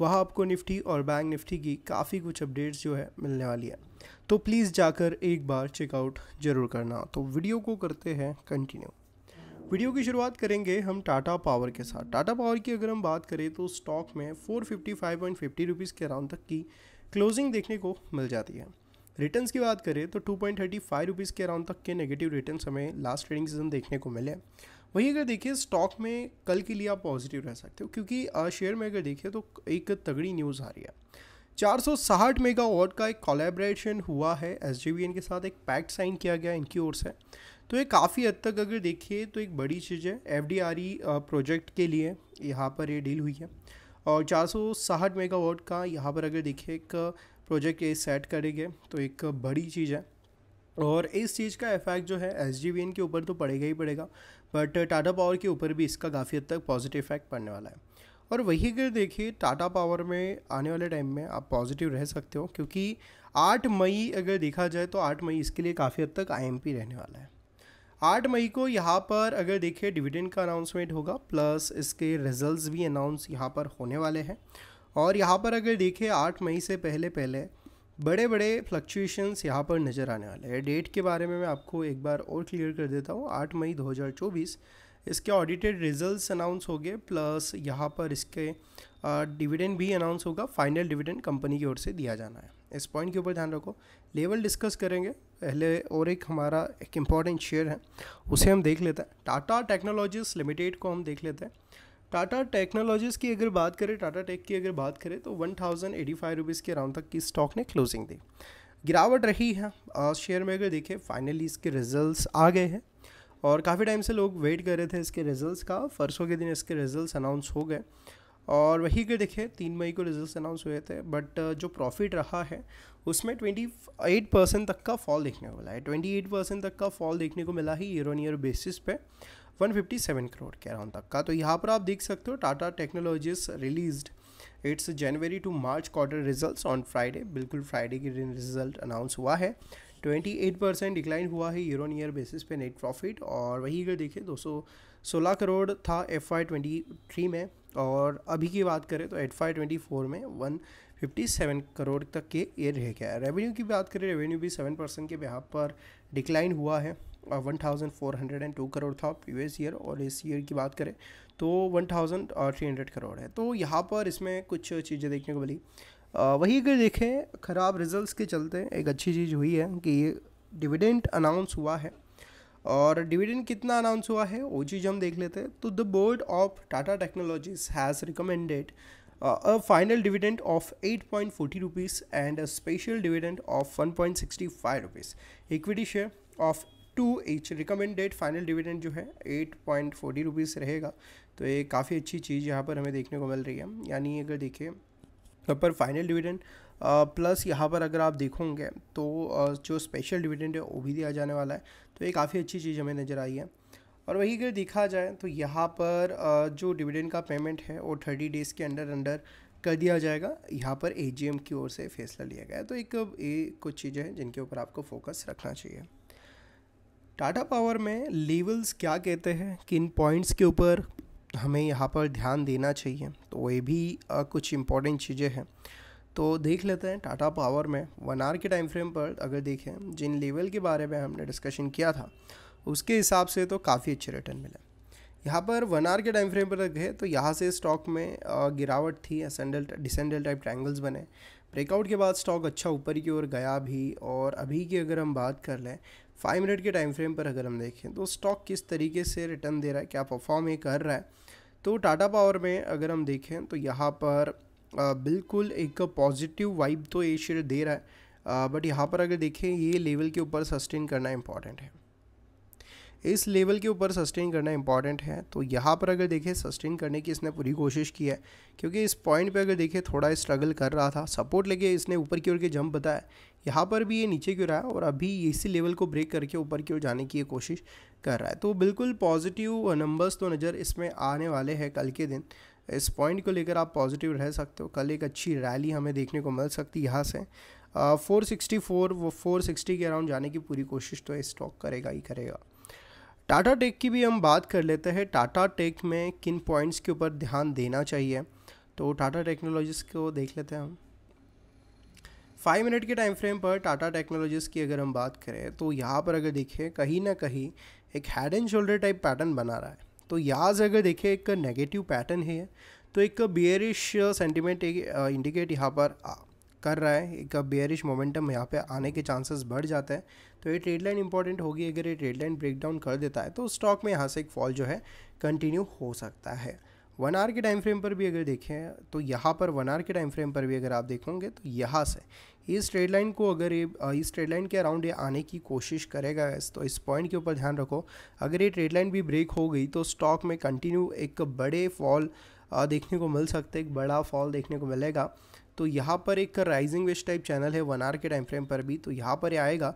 वहाँ आपको निफ्टी और बैंक निफ्टी की काफ़ी कुछ अपडेट्स जो है मिलने वाली है तो प्लीज़ जाकर एक बार चेकआउट ज़रूर करना तो वीडियो को करते हैं कंटिन्यू वीडियो की शुरुआत करेंगे हम टाटा पावर के साथ टाटा पावर की अगर हम बात करें तो स्टॉक में 455.50 रुपीस के अराउंड तक की क्लोजिंग देखने को मिल जाती है रिटर्न्स की बात करें तो 2.35 रुपीस के अराउंड तक के नेगेटिव रिटर्न्स हमें लास्ट ट्रेडिंग सीजन देखने को मिले वहीं अगर देखिए स्टॉक में कल के लिए आप पॉजिटिव रह सकते हो क्योंकि शेयर में अगर देखिए तो एक तगड़ी न्यूज़ आ रही है 460 मेगावाट का एक कोलेब्रेशन हुआ है एस के साथ एक पैक्ट साइन किया गया इनकी ओर से तो ये काफ़ी हद तक अगर देखिए तो एक बड़ी चीज़ है एफ प्रोजेक्ट e, के लिए यहाँ पर ये डील हुई है और 460 मेगावाट का यहाँ पर अगर देखिए एक प्रोजेक्ट ये सेट करेंगे तो एक बड़ी चीज़ है और इस चीज़ का इफेक्ट जो है एस के ऊपर तो पड़ेगा ही पड़ेगा बट टाटा पावर के ऊपर भी इसका काफ़ी हद तक पॉजिटिव इफेक्ट पड़ने वाला है और वही अगर देखिए टाटा पावर में आने वाले टाइम में आप पॉजिटिव रह सकते हो क्योंकि 8 मई अगर देखा जाए तो 8 मई इसके लिए काफ़ी हद तक आईएमपी रहने वाला है 8 मई को यहाँ पर अगर देखिए डिविडेंड का अनाउंसमेंट होगा प्लस इसके रिजल्ट्स भी अनाउंस यहाँ पर होने वाले हैं और यहाँ पर अगर देखिए आठ मई से पहले पहले बड़े बड़े फ्लक्चुएशंस यहाँ पर नज़र आने वाले हैं डेट के बारे में मैं आपको एक बार और क्लियर कर देता हूँ आठ मई 2024 इसके ऑडिटेड रिजल्ट्स अनाउंस हो गए प्लस यहाँ पर इसके डिविडेंड भी अनाउंस होगा फाइनल डिविडेंड कंपनी की ओर से दिया जाना है इस पॉइंट के ऊपर ध्यान रखो लेवल डिस्कस करेंगे पहले और एक हमारा एक इम्पॉर्टेंट शेयर है उसे हम देख लेते हैं टाटा टेक्नोलॉजीज लिमिटेड को हम देख लेते हैं टाटा टेक्नोलॉजीज़ की अगर बात करें टाटा टेक की अगर बात करें तो one thousand eighty five rupees के अराउंड तक की स्टॉक ने क्लोजिंग दी गिरावट रही है शेयर में अगर देखें फाइनली इसके रिजल्ट्स आ गए हैं और काफ़ी टाइम से लोग वेट कर रहे थे इसके रिजल्ट्स का परसों के दिन इसके रिजल्ट्स अनाउंस हो गए और वही अगर देखें तीन मई को रिजल्ट्स अनाउंस हुए थे बट जो प्रॉफिट रहा है उसमें ट्वेंटी एट परसेंट तक का फॉल देखने को मिला है ट्वेंटी एट परसेंट तक का फॉल देखने को मिला है ईयर ऑन ईयर बेसिस पे 157 करोड़ के अराउंड तक का तो यहाँ पर आप देख सकते हो Tata Technologies released its January to March quarter results on Friday बिल्कुल फ्राइडे के दिन रिजल्ट अनाउंस हुआ है 28 परसेंट डिक्लाइन हुआ है ईयर ऑन ईयर बेसिस पे नेट प्रॉफिट और वही अगर देखिए सोलह करोड़ था एफ आई ट्वेंटी थ्री में और अभी की बात करें तो एफ आई ट्वेंटी फोर में वन फिफ्टी सेवन करोड़ तक के ये रह गया रेवेन्यू की बात करें रेवेन्यू भी सेवन परसेंट के यहाँ पर डिक्लाइन हुआ है one thousand four hundred and two crore था प्रीवियस ईयर और इस ईयर की बात करें तो one thousand three hundred crore है तो यहाँ पर इसमें कुछ चीज़ें देखने को मिली वही अगर देखें ख़राब रिजल्ट्स के चलते एक अच्छी चीज़ हुई है कि ये डिविडेंट अनाउंस हुआ है और डिविडेंड कितना अनाउंस हुआ है वो चीज़ हम देख लेते हैं तो the board of Tata Technologies has recommended a final dividend of 8.40 rupees and a special dividend of 1.65 rupees equity share of two each recommended final dividend जो है एट पॉइंट फोर्टी रुपीज़ रहेगा तो ये काफ़ी अच्छी चीज़ यहाँ पर हमें देखने को मिल रही है यानी अगर देखिए पर फाइनल डिविडेंड प्लस यहाँ पर अगर आप देखोगे तो जो स्पेशल डिविडेंड है वो भी दिया जाने वाला है तो ये काफ़ी अच्छी चीज़ हमें नज़र आई है और वही अगर देखा जाए तो यहाँ पर जो डिविडेंड का पेमेंट है वो थर्टी डेज़ के अंडर अंडर कर दिया जाएगा यहाँ पर ए की ओर से फैसला लिया गया तो एक ये कुछ चीज़ें हैं जिनके ऊपर आपको फोकस रखना चाहिए टाटा पावर में लेवल्स क्या कहते हैं किन पॉइंट्स के ऊपर हमें यहाँ पर ध्यान देना चाहिए तो ये भी आ, कुछ इंपॉर्टेंट चीज़ें हैं तो देख लेते हैं टाटा पावर में वन आर के टाइम फ्रेम पर अगर देखें जिन लेवल के बारे में हमने डिस्कशन किया था उसके हिसाब से तो काफ़ी अच्छे रिटर्न मिले यहाँ पर वन आर के टाइम फ्रेम पर गए तो यहाँ से स्टॉक में गिरावट थी असेंडल डिसेंडल टाइप ट्रैंगल्स बने ब्रेकआउट के बाद स्टॉक अच्छा ऊपर की ओर गया भी और अभी की अगर हम बात कर लें फाइव मिनट के टाइम फ्रेम पर अगर हम देखें तो स्टॉक किस तरीके से रिटर्न दे रहा है क्या परफॉर्म ये कर रहा है तो टाटा पावर में अगर हम देखें तो यहाँ पर आ, बिल्कुल एक पॉजिटिव वाइब तो ये शेयर दे रहा है आ, बट यहाँ पर अगर देखें ये लेवल के ऊपर सस्टेन करना इम्पॉर्टेंट है इस लेवल के ऊपर सस्टेन करना इंपॉर्टेंट है तो यहाँ पर अगर देखें सस्टेन करने की इसने पूरी कोशिश की है क्योंकि इस पॉइंट पे अगर देखें थोड़ा स्ट्रगल कर रहा था सपोर्ट लेके इसने ऊपर की ओर के जंप बताया यहाँ पर भी ये नीचे की ओर आया और अभी इसी लेवल को ब्रेक करके ऊपर की ओर जाने की ये कोशिश कर रहा है तो बिल्कुल पॉजिटिव नंबर्स तो नज़र इसमें आने वाले हैं कल के दिन इस पॉइंट को लेकर आप पॉजिटिव रह सकते हो कल एक अच्छी रैली हमें देखने को मिल सकती है यहाँ से फोर सिक्सटी फोर वो फोर सिक्सटी के अराउंड जाने की पूरी कोशिश तो स्टॉक करेगा ही करेगा टाटा टेक की भी हम बात कर लेते हैं टाटा टेक में किन पॉइंट्स के ऊपर ध्यान देना चाहिए तो टाटा टेक्नोलॉजीज़ को देख लेते हैं हम फाइव मिनट के टाइम फ्रेम पर टाटा टेक्नोलॉजीज़ की अगर हम बात करें तो यहाँ पर अगर देखें कहीं ना कहीं एक head and shoulder type pattern बना रहा है तो यहाँ से अगर देखें एक नेगेटिव पैटर्न है तो एक बियरिश सेंटिमेंट इंडिकेट यहाँ पर आ कर रहा है एक बेयरिश मोमेंटम यहाँ पे आने के चांसेस बढ़ जाते हैं तो ये ट्रेड लाइन इंपॉर्टेंट होगी अगर ये ट्रेड लाइन ब्रेकडाउन कर देता है तो स्टॉक में यहाँ से एक फॉल जो है कंटिन्यू हो सकता है वन आर के टाइम फ्रेम पर भी अगर देखें तो यहाँ पर वन आर के टाइम फ्रेम पर भी अगर आप देखोगे तो यहाँ से इस ट्रेड लाइन को अगर ये इस ट्रेड लाइन के अराउंड ये आने की कोशिश करेगा तो इस पॉइंट के ऊपर ध्यान रखो अगर ये ट्रेड लाइन भी ब्रेक हो गई तो स्टॉक में कंटिन्यू एक बड़े फॉल देखने को मिल सकते एक बड़ा फॉल देखने को मिलेगा तो यहाँ पर एक राइजिंग वेस्ट टाइप चैनल है वन आर के टाइम फ्रेम पर भी तो यहाँ पर आएगा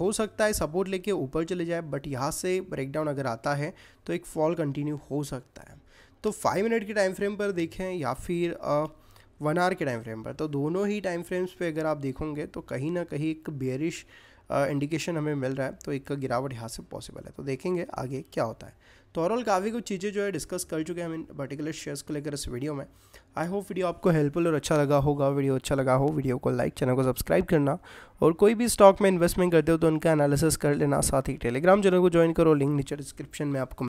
हो सकता है सपोर्ट लेके ऊपर चले जाए बट यहाँ से ब्रेकडाउन अगर आता है तो एक फॉल कंटिन्यू हो सकता है तो फाइव मिनट के टाइम फ्रेम पर देखें या फिर वन आवर के टाइम फ्रेम पर तो दोनों ही टाइम फ्रेम्स पे अगर आप देखोगे तो कहीं ना कहीं एक बेरिश इंडिकेशन हमें मिल रहा है तो एक गिरावट यहाँ से पॉसिबल है तो देखेंगे आगे क्या होता है तो ओवरऑल काफ़ी कुछ चीज़ें जो है डिस्कस कर चुके हैं हम इन पर्टिकुलर शेयर्स को लेकर इस वीडियो में आई होप वीडियो आपको हेल्पफुल और अच्छा लगा होगा वीडियो अच्छा लगा हो वीडियो को लाइक चैनल को सब्सक्राइब करना और कोई भी स्टॉक में इन्वेस्टमेंट करते हो तो उनका एनालिसिस कर लेना साथ ही टेलीग्राम चैनल को ज्वाइन करो लिंक नीचे डिस्क्रिप्शन में आपको